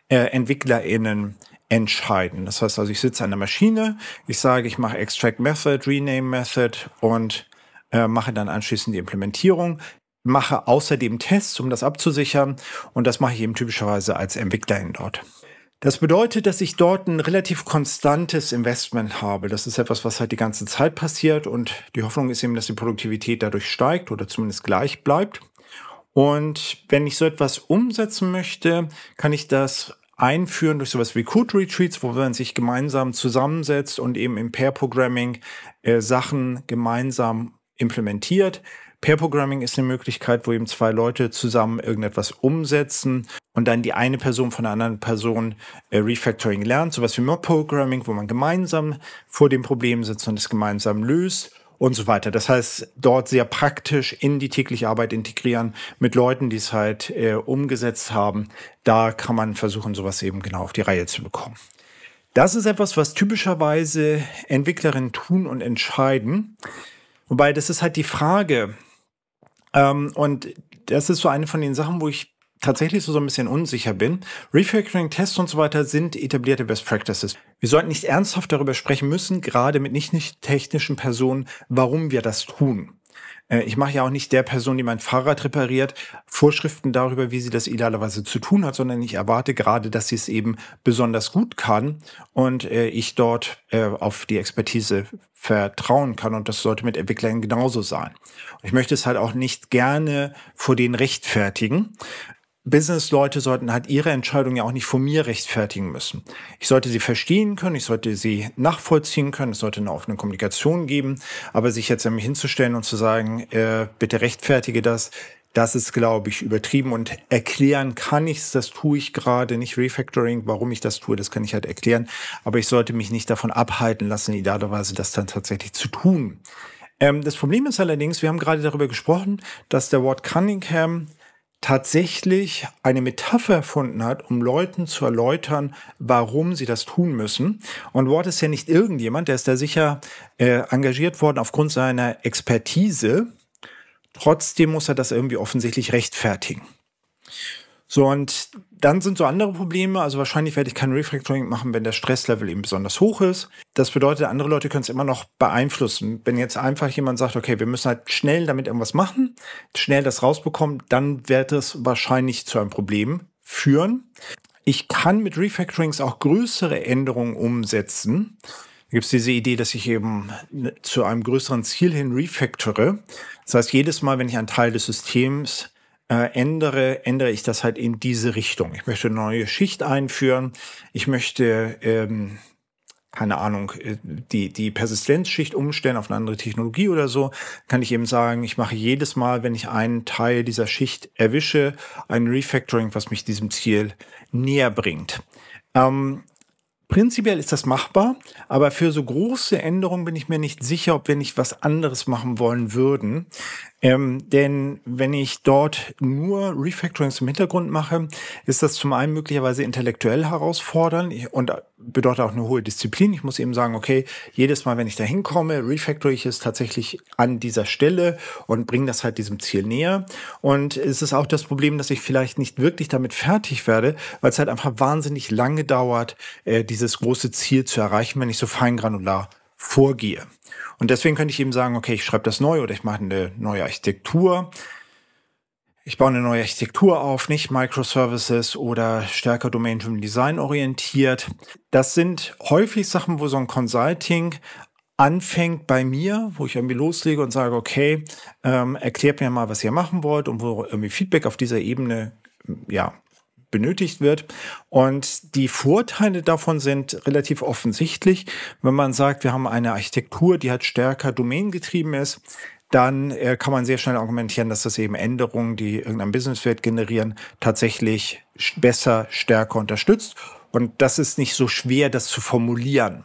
Speaker 1: äh, EntwicklerInnen entscheiden. Das heißt also, ich sitze an der Maschine, ich sage, ich mache Extract Method, Rename Method und äh, mache dann anschließend die Implementierung mache außerdem Tests, um das abzusichern. Und das mache ich eben typischerweise als Entwicklerin dort. Das bedeutet, dass ich dort ein relativ konstantes Investment habe. Das ist etwas, was halt die ganze Zeit passiert und die Hoffnung ist eben, dass die Produktivität dadurch steigt oder zumindest gleich bleibt. Und wenn ich so etwas umsetzen möchte, kann ich das einführen durch sowas wie Code Retreats, wo man sich gemeinsam zusammensetzt und eben im Pair Programming äh, Sachen gemeinsam implementiert. Pair Programming ist eine Möglichkeit, wo eben zwei Leute zusammen irgendetwas umsetzen und dann die eine Person von der anderen Person äh, Refactoring lernt, sowas wie Mob Programming, wo man gemeinsam vor dem Problem sitzt und es gemeinsam löst und so weiter. Das heißt, dort sehr praktisch in die tägliche Arbeit integrieren mit Leuten, die es halt äh, umgesetzt haben. Da kann man versuchen, sowas eben genau auf die Reihe zu bekommen. Das ist etwas, was typischerweise Entwicklerinnen tun und entscheiden. Wobei, das ist halt die Frage. Ähm, und das ist so eine von den Sachen, wo ich tatsächlich so, so ein bisschen unsicher bin. Refactoring-Tests und so weiter sind etablierte Best Practices. Wir sollten nicht ernsthaft darüber sprechen müssen, gerade mit nicht, nicht technischen Personen, warum wir das tun. Äh, ich mache ja auch nicht der Person, die mein Fahrrad repariert, Vorschriften darüber, wie sie das idealerweise zu tun hat, sondern ich erwarte gerade, dass sie es eben besonders gut kann und äh, ich dort äh, auf die Expertise vertrauen kann. Und das sollte mit Entwicklern genauso sein. Und ich möchte es halt auch nicht gerne vor denen rechtfertigen, Business-Leute sollten halt ihre Entscheidung ja auch nicht von mir rechtfertigen müssen. Ich sollte sie verstehen können, ich sollte sie nachvollziehen können, es sollte eine offene Kommunikation geben, aber sich jetzt an mich hinzustellen und zu sagen, äh, bitte rechtfertige das, das ist, glaube ich, übertrieben und erklären kann ich es, das tue ich gerade, nicht Refactoring, warum ich das tue, das kann ich halt erklären, aber ich sollte mich nicht davon abhalten lassen, idealerweise das dann tatsächlich zu tun. Ähm, das Problem ist allerdings, wir haben gerade darüber gesprochen, dass der Wort Cunningham tatsächlich eine Metapher erfunden hat, um Leuten zu erläutern, warum sie das tun müssen. Und Ward ist ja nicht irgendjemand, der ist da sicher äh, engagiert worden aufgrund seiner Expertise. Trotzdem muss er das irgendwie offensichtlich rechtfertigen. So, und dann sind so andere Probleme. Also wahrscheinlich werde ich kein Refactoring machen, wenn der Stresslevel eben besonders hoch ist. Das bedeutet, andere Leute können es immer noch beeinflussen. Wenn jetzt einfach jemand sagt, okay, wir müssen halt schnell damit irgendwas machen, schnell das rausbekommen, dann wird es wahrscheinlich zu einem Problem führen. Ich kann mit Refactorings auch größere Änderungen umsetzen. Da gibt es diese Idee, dass ich eben zu einem größeren Ziel hin refactore. Das heißt, jedes Mal, wenn ich einen Teil des Systems äh, ändere, ändere ich das halt in diese Richtung. Ich möchte eine neue Schicht einführen. Ich möchte, ähm, keine Ahnung, äh, die, die Persistenzschicht umstellen auf eine andere Technologie oder so, kann ich eben sagen, ich mache jedes Mal, wenn ich einen Teil dieser Schicht erwische, ein Refactoring, was mich diesem Ziel näher bringt. Ähm, Prinzipiell ist das machbar, aber für so große Änderungen bin ich mir nicht sicher, ob wir nicht was anderes machen wollen würden. Ähm, denn wenn ich dort nur Refactorings im Hintergrund mache, ist das zum einen möglicherweise intellektuell herausfordernd und bedeutet auch eine hohe Disziplin. Ich muss eben sagen, okay, jedes Mal, wenn ich da hinkomme, refactor ich es tatsächlich an dieser Stelle und bringe das halt diesem Ziel näher. Und es ist auch das Problem, dass ich vielleicht nicht wirklich damit fertig werde, weil es halt einfach wahnsinnig lange dauert, äh, dieses große Ziel zu erreichen, wenn ich so feingranular vorgehe. Und deswegen könnte ich eben sagen, okay, ich schreibe das neu oder ich mache eine neue Architektur ich baue eine neue Architektur auf, nicht Microservices oder stärker Domain-Driven Design orientiert. Das sind häufig Sachen, wo so ein Consulting anfängt bei mir, wo ich irgendwie loslege und sage, okay, ähm, erklärt mir mal, was ihr machen wollt und wo irgendwie Feedback auf dieser Ebene, ja, benötigt wird. Und die Vorteile davon sind relativ offensichtlich, wenn man sagt, wir haben eine Architektur, die halt stärker domänengetrieben ist dann äh, kann man sehr schnell argumentieren, dass das eben Änderungen, die irgendein Businesswert generieren, tatsächlich besser, stärker unterstützt. Und das ist nicht so schwer, das zu formulieren.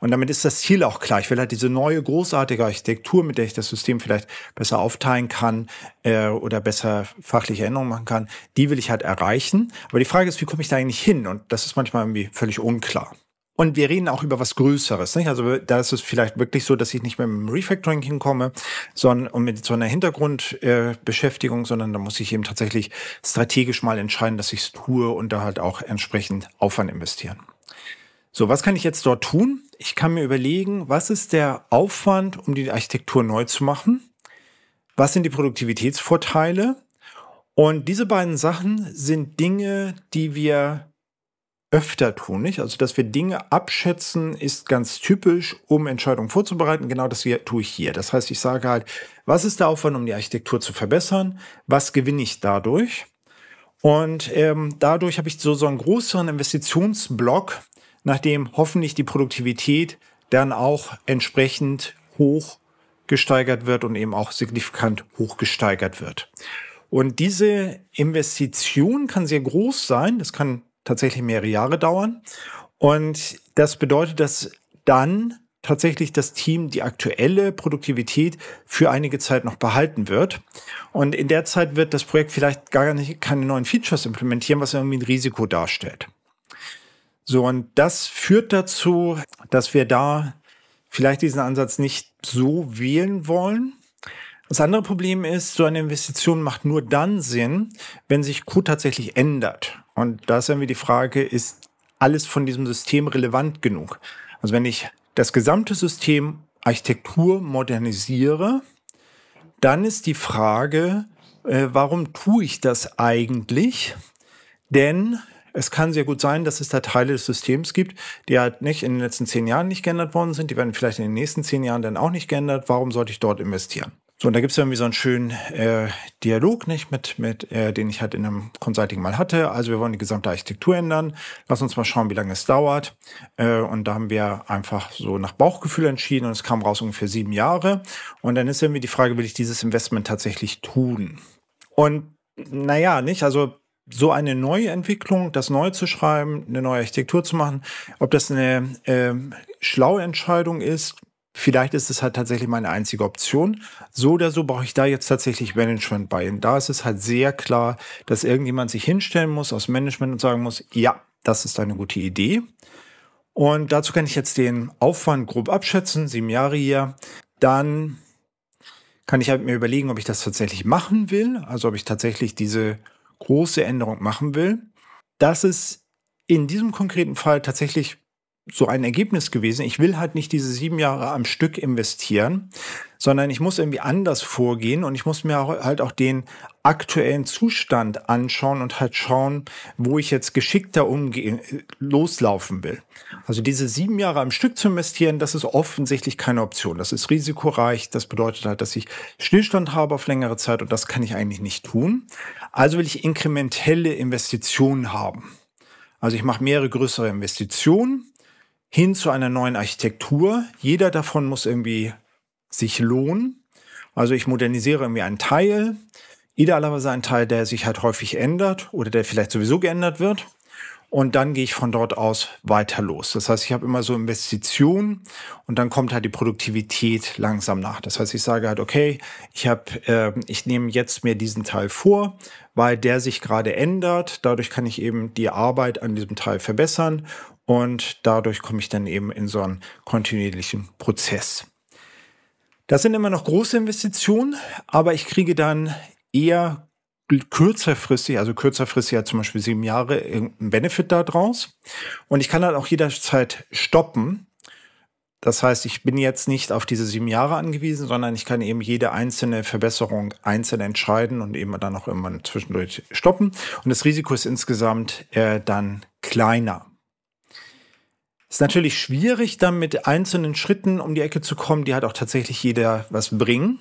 Speaker 1: Und damit ist das Ziel auch klar. Ich will halt diese neue großartige Architektur, mit der ich das System vielleicht besser aufteilen kann äh, oder besser fachliche Änderungen machen kann, die will ich halt erreichen. Aber die Frage ist, wie komme ich da eigentlich hin? Und das ist manchmal irgendwie völlig unklar. Und wir reden auch über was Größeres. Nicht? Also da ist es vielleicht wirklich so, dass ich nicht mehr mit dem Refactoring hinkomme, sondern und mit so einer Hintergrundbeschäftigung, äh, sondern da muss ich eben tatsächlich strategisch mal entscheiden, dass ich es tue und da halt auch entsprechend Aufwand investieren. So, was kann ich jetzt dort tun? Ich kann mir überlegen, was ist der Aufwand, um die Architektur neu zu machen? Was sind die Produktivitätsvorteile? Und diese beiden Sachen sind Dinge, die wir öfter tun. Nicht? Also, dass wir Dinge abschätzen, ist ganz typisch, um Entscheidungen vorzubereiten. Genau das hier, tue ich hier. Das heißt, ich sage halt, was ist der Aufwand, um die Architektur zu verbessern? Was gewinne ich dadurch? Und ähm, dadurch habe ich so, so einen größeren Investitionsblock, nachdem hoffentlich die Produktivität dann auch entsprechend hoch gesteigert wird und eben auch signifikant hoch gesteigert wird. Und diese Investition kann sehr groß sein. Das kann tatsächlich mehrere Jahre dauern. Und das bedeutet, dass dann tatsächlich das Team die aktuelle Produktivität für einige Zeit noch behalten wird. Und in der Zeit wird das Projekt vielleicht gar nicht keine neuen Features implementieren, was irgendwie ein Risiko darstellt. So, und das führt dazu, dass wir da vielleicht diesen Ansatz nicht so wählen wollen. Das andere Problem ist, so eine Investition macht nur dann Sinn, wenn sich Q tatsächlich ändert. Und da ist irgendwie die Frage, ist alles von diesem System relevant genug? Also wenn ich das gesamte System Architektur modernisiere, dann ist die Frage, äh, warum tue ich das eigentlich? Denn es kann sehr gut sein, dass es da Teile des Systems gibt, die halt nicht in den letzten zehn Jahren nicht geändert worden sind. Die werden vielleicht in den nächsten zehn Jahren dann auch nicht geändert. Warum sollte ich dort investieren? So, und da gibt es irgendwie so einen schönen äh, Dialog, nicht, mit, mit, äh, den ich halt in einem Consulting mal hatte. Also wir wollen die gesamte Architektur ändern. Lass uns mal schauen, wie lange es dauert. Äh, und da haben wir einfach so nach Bauchgefühl entschieden und es kam raus ungefähr sieben Jahre. Und dann ist irgendwie die Frage, will ich dieses Investment tatsächlich tun? Und naja, nicht, also so eine neue Entwicklung, das neu zu schreiben, eine neue Architektur zu machen, ob das eine äh, schlaue Entscheidung ist, Vielleicht ist es halt tatsächlich meine einzige Option. So oder so brauche ich da jetzt tatsächlich Management bei. Und da ist es halt sehr klar, dass irgendjemand sich hinstellen muss aus Management und sagen muss, ja, das ist eine gute Idee. Und dazu kann ich jetzt den Aufwand grob abschätzen, sieben Jahre hier. Dann kann ich halt mir überlegen, ob ich das tatsächlich machen will, also ob ich tatsächlich diese große Änderung machen will. Das ist in diesem konkreten Fall tatsächlich so ein Ergebnis gewesen. Ich will halt nicht diese sieben Jahre am Stück investieren, sondern ich muss irgendwie anders vorgehen und ich muss mir halt auch den aktuellen Zustand anschauen und halt schauen, wo ich jetzt geschickter umgehen, loslaufen will. Also diese sieben Jahre am Stück zu investieren, das ist offensichtlich keine Option. Das ist risikoreich. Das bedeutet halt, dass ich Stillstand habe auf längere Zeit und das kann ich eigentlich nicht tun. Also will ich inkrementelle Investitionen haben. Also ich mache mehrere größere Investitionen hin zu einer neuen Architektur. Jeder davon muss irgendwie sich lohnen. Also ich modernisiere irgendwie einen Teil, idealerweise einen Teil, der sich halt häufig ändert oder der vielleicht sowieso geändert wird. Und dann gehe ich von dort aus weiter los. Das heißt, ich habe immer so Investitionen und dann kommt halt die Produktivität langsam nach. Das heißt, ich sage halt, okay, ich habe, äh, ich nehme jetzt mir diesen Teil vor, weil der sich gerade ändert. Dadurch kann ich eben die Arbeit an diesem Teil verbessern und dadurch komme ich dann eben in so einen kontinuierlichen Prozess. Das sind immer noch große Investitionen, aber ich kriege dann eher kürzerfristig, also kürzerfristig ja zum Beispiel sieben Jahre, irgendeinen Benefit daraus. Und ich kann dann auch jederzeit stoppen. Das heißt, ich bin jetzt nicht auf diese sieben Jahre angewiesen, sondern ich kann eben jede einzelne Verbesserung einzeln entscheiden und eben dann auch immer zwischendurch stoppen. Und das Risiko ist insgesamt äh, dann kleiner. Ist natürlich schwierig, dann mit einzelnen Schritten um die Ecke zu kommen, die halt auch tatsächlich jeder was bringen.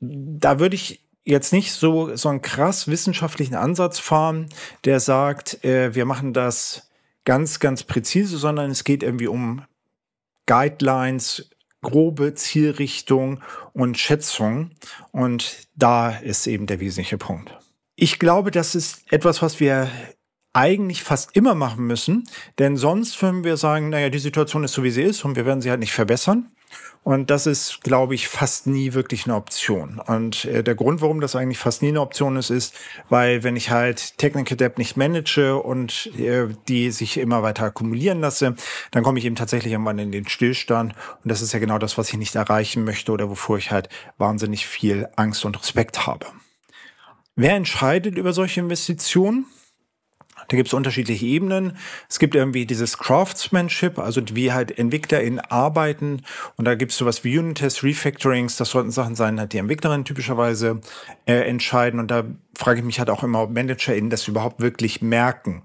Speaker 1: Da würde ich jetzt nicht so, so einen krass wissenschaftlichen Ansatz fahren, der sagt, äh, wir machen das ganz, ganz präzise, sondern es geht irgendwie um Guidelines, grobe Zielrichtung und Schätzung. Und da ist eben der wesentliche Punkt. Ich glaube, das ist etwas, was wir eigentlich fast immer machen müssen, denn sonst würden wir sagen, naja, die Situation ist so, wie sie ist und wir werden sie halt nicht verbessern. Und das ist, glaube ich, fast nie wirklich eine Option. Und äh, der Grund, warum das eigentlich fast nie eine Option ist, ist, weil wenn ich halt Technical Debt nicht manage und äh, die sich immer weiter akkumulieren lasse, dann komme ich eben tatsächlich irgendwann in den Stillstand. Und das ist ja genau das, was ich nicht erreichen möchte oder wovor ich halt wahnsinnig viel Angst und Respekt habe. Wer entscheidet über solche Investitionen? Da gibt es unterschiedliche Ebenen. Es gibt irgendwie dieses Craftsmanship, also wie halt EntwicklerInnen arbeiten. Und da gibt es sowas wie unit Refactorings. Das sollten Sachen sein, halt, die EntwicklerInnen typischerweise äh, entscheiden. Und da frage ich mich halt auch immer, ob ManagerInnen das überhaupt wirklich merken.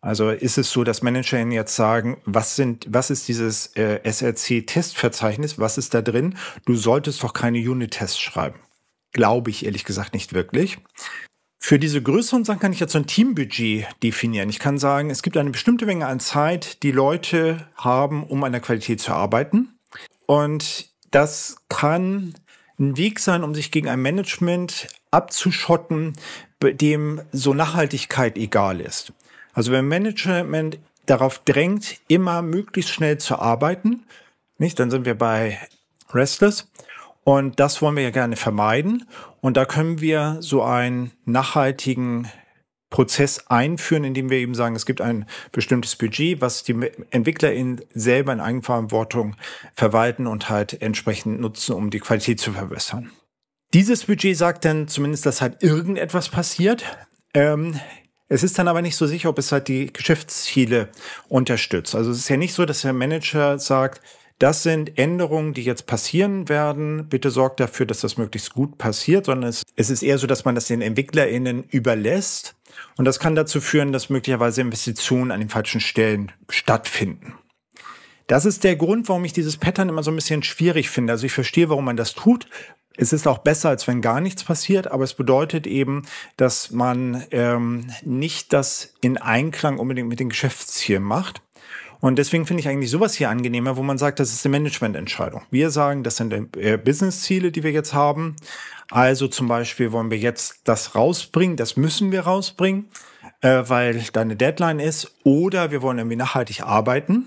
Speaker 1: Also ist es so, dass ManagerInnen jetzt sagen, was sind, was ist dieses äh, SRC-Testverzeichnis? Was ist da drin? Du solltest doch keine Unit-Tests schreiben. Glaube ich ehrlich gesagt nicht wirklich. Für diese größeren Sachen kann ich jetzt so ein Teambudget definieren. Ich kann sagen, es gibt eine bestimmte Menge an Zeit, die Leute haben, um an der Qualität zu arbeiten. Und das kann ein Weg sein, um sich gegen ein Management abzuschotten, bei dem so Nachhaltigkeit egal ist. Also wenn Management darauf drängt, immer möglichst schnell zu arbeiten, nicht, dann sind wir bei Restless und das wollen wir ja gerne vermeiden. Und da können wir so einen nachhaltigen Prozess einführen, indem wir eben sagen, es gibt ein bestimmtes Budget, was die EntwicklerInnen selber in Eigenverantwortung verwalten und halt entsprechend nutzen, um die Qualität zu verbessern. Dieses Budget sagt dann zumindest, dass halt irgendetwas passiert. Ähm, es ist dann aber nicht so sicher, ob es halt die Geschäftsziele unterstützt. Also es ist ja nicht so, dass der Manager sagt, das sind Änderungen, die jetzt passieren werden. Bitte sorgt dafür, dass das möglichst gut passiert, sondern es, es ist eher so, dass man das den EntwicklerInnen überlässt. Und das kann dazu führen, dass möglicherweise Investitionen an den falschen Stellen stattfinden. Das ist der Grund, warum ich dieses Pattern immer so ein bisschen schwierig finde. Also ich verstehe, warum man das tut. Es ist auch besser, als wenn gar nichts passiert, aber es bedeutet eben, dass man ähm, nicht das in Einklang unbedingt mit den Geschäftszielen macht. Und deswegen finde ich eigentlich sowas hier angenehmer, wo man sagt, das ist eine Managemententscheidung. Wir sagen, das sind äh, Business-Ziele, die wir jetzt haben. Also zum Beispiel wollen wir jetzt das rausbringen, das müssen wir rausbringen, äh, weil da eine Deadline ist. Oder wir wollen irgendwie nachhaltig arbeiten.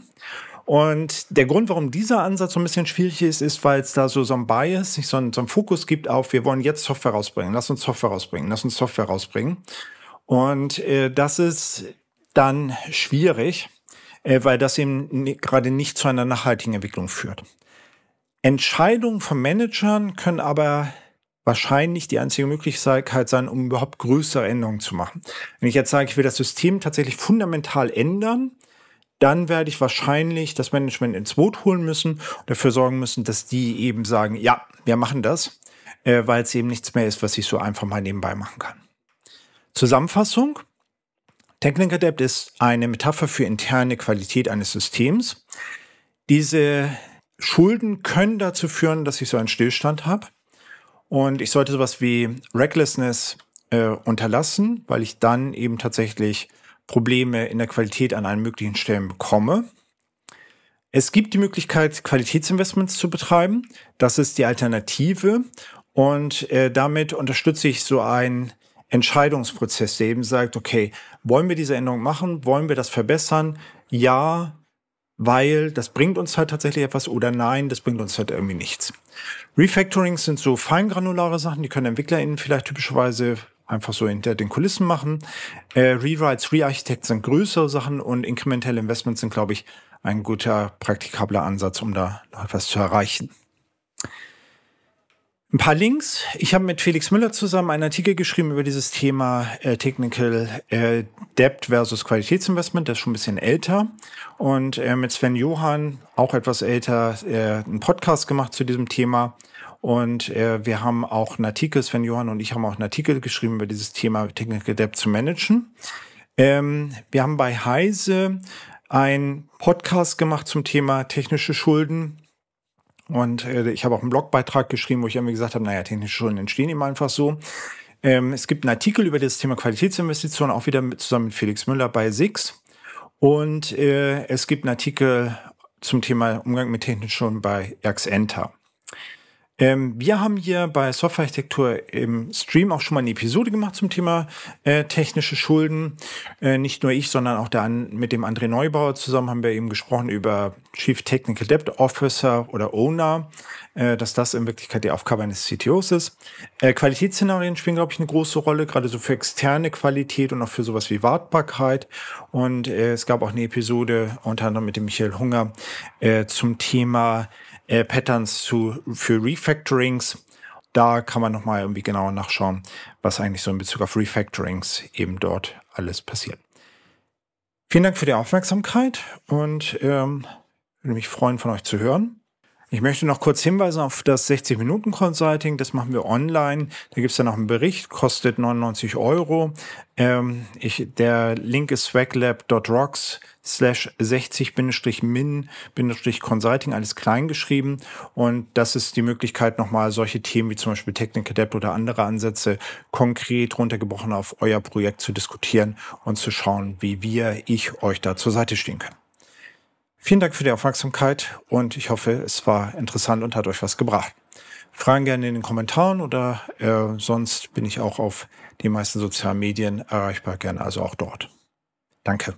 Speaker 1: Und der Grund, warum dieser Ansatz so ein bisschen schwierig ist, ist, weil es da so, so ein Bias, so einen, so ein Fokus gibt auf, wir wollen jetzt Software rausbringen, lass uns Software rausbringen, lass uns Software rausbringen. Und äh, das ist dann schwierig. Äh, weil das eben gerade nicht zu einer nachhaltigen Entwicklung führt. Entscheidungen von Managern können aber wahrscheinlich die einzige Möglichkeit sein, um überhaupt größere Änderungen zu machen. Wenn ich jetzt sage, ich will das System tatsächlich fundamental ändern, dann werde ich wahrscheinlich das Management ins Boot holen müssen und dafür sorgen müssen, dass die eben sagen, ja, wir machen das, äh, weil es eben nichts mehr ist, was ich so einfach mal nebenbei machen kann. Zusammenfassung, Technical Debt ist eine Metapher für interne Qualität eines Systems. Diese Schulden können dazu führen, dass ich so einen Stillstand habe und ich sollte sowas wie Recklessness äh, unterlassen, weil ich dann eben tatsächlich Probleme in der Qualität an allen möglichen Stellen bekomme. Es gibt die Möglichkeit, Qualitätsinvestments zu betreiben. Das ist die Alternative. Und äh, damit unterstütze ich so einen Entscheidungsprozess, der eben sagt, okay, wollen wir diese Änderung machen? Wollen wir das verbessern? Ja, weil das bringt uns halt tatsächlich etwas oder nein, das bringt uns halt irgendwie nichts. Refactorings sind so feingranulare Sachen, die können EntwicklerInnen vielleicht typischerweise einfach so hinter den Kulissen machen. Äh, Rewrites, Rearchitects sind größere Sachen und inkrementelle Investments sind, glaube ich, ein guter praktikabler Ansatz, um da noch etwas zu erreichen. Ein paar Links. Ich habe mit Felix Müller zusammen einen Artikel geschrieben über dieses Thema äh, Technical äh, Debt versus Qualitätsinvestment. Das ist schon ein bisschen älter. Und äh, mit Sven Johann, auch etwas älter, äh, einen Podcast gemacht zu diesem Thema. Und äh, wir haben auch einen Artikel, Sven Johann und ich haben auch einen Artikel geschrieben über dieses Thema Technical Debt zu managen. Ähm, wir haben bei Heise einen Podcast gemacht zum Thema technische Schulden und äh, ich habe auch einen Blogbeitrag geschrieben, wo ich irgendwie gesagt habe, naja, technische Schulden entstehen eben einfach so. Ähm, es gibt einen Artikel über das Thema Qualitätsinvestition, auch wieder mit, zusammen mit Felix Müller bei SIX. Und äh, es gibt einen Artikel zum Thema Umgang mit technischen Schulden bei Jax ähm, wir haben hier bei Softwarearchitektur im Stream auch schon mal eine Episode gemacht zum Thema äh, technische Schulden. Äh, nicht nur ich, sondern auch der, mit dem André Neubauer zusammen haben wir eben gesprochen über Chief Technical Debt Officer oder Owner, äh, dass das in Wirklichkeit die Aufgabe eines CTOs ist. Äh, Qualitätsszenarien spielen, glaube ich, eine große Rolle, gerade so für externe Qualität und auch für sowas wie Wartbarkeit. Und äh, es gab auch eine Episode unter anderem mit dem Michael Hunger äh, zum Thema äh, Patterns zu, für Refactorings. Da kann man nochmal irgendwie genauer nachschauen, was eigentlich so in Bezug auf Refactorings eben dort alles passiert. Vielen Dank für die Aufmerksamkeit und ähm, würde mich freuen, von euch zu hören. Ich möchte noch kurz hinweisen auf das 60-Minuten-Consulting. Das machen wir online. Da gibt es dann auch einen Bericht, kostet 99 Euro. Ähm, ich, der Link ist swaglab.rocks slash 60-min-consulting, alles klein geschrieben. Und das ist die Möglichkeit, nochmal solche Themen wie zum Beispiel Technical Debt oder andere Ansätze konkret runtergebrochen auf euer Projekt zu diskutieren und zu schauen, wie wir, ich euch da zur Seite stehen können. Vielen Dank für die Aufmerksamkeit und ich hoffe, es war interessant und hat euch was gebracht. Fragen gerne in den Kommentaren oder äh, sonst bin ich auch auf den meisten sozialen Medien erreichbar, gerne also auch dort. Danke.